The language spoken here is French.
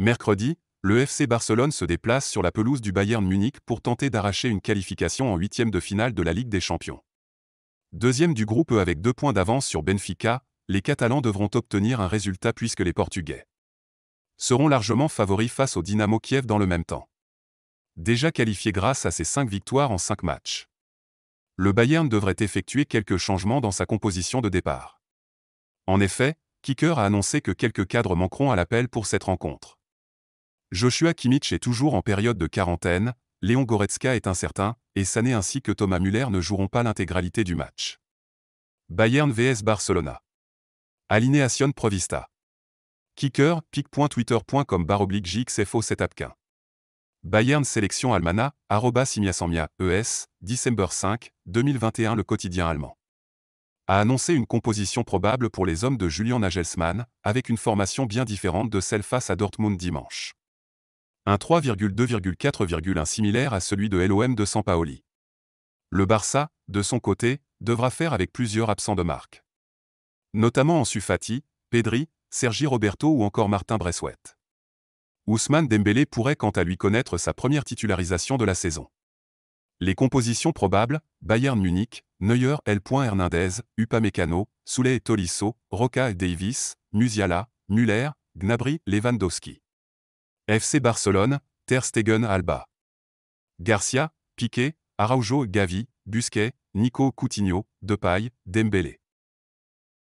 Mercredi, le FC Barcelone se déplace sur la pelouse du Bayern Munich pour tenter d'arracher une qualification en huitième de finale de la Ligue des Champions. Deuxième du groupe e avec deux points d'avance sur Benfica, les Catalans devront obtenir un résultat puisque les Portugais seront largement favoris face au Dynamo Kiev dans le même temps. Déjà qualifié grâce à ses cinq victoires en cinq matchs, le Bayern devrait effectuer quelques changements dans sa composition de départ. En effet, Kicker a annoncé que quelques cadres manqueront à l'appel pour cette rencontre. Joshua Kimmich est toujours en période de quarantaine, Léon Goretzka est incertain, et Sané ainsi que Thomas Müller ne joueront pas l'intégralité du match. Bayern vs Barcelona. Alineation Provista. Kicker, pic.twitter.com baroblique JXFO 7 Bayern Sélection Almana, arroba ES, December 5, 2021 Le quotidien allemand. A annoncé une composition probable pour les hommes de Julian Nagelsmann, avec une formation bien différente de celle face à Dortmund dimanche un 3,2,4,1 similaire à celui de LOM de Paoli. Le Barça, de son côté, devra faire avec plusieurs absents de marque. Notamment en Sufati, Pedri, Sergi Roberto ou encore Martin Bressouette. Ousmane Dembélé pourrait quant à lui connaître sa première titularisation de la saison. Les compositions probables, Bayern Munich, Neuer, L. Hernandez, Upamecano, Souley et Tolisso, Roca et Davis, Musiala, Müller, Gnabry, Lewandowski. FC Barcelone, Ter Stegen Alba. Garcia, Piqué, Araujo, Gavi, Busquet, Nico Coutinho, Depay, Dembélé.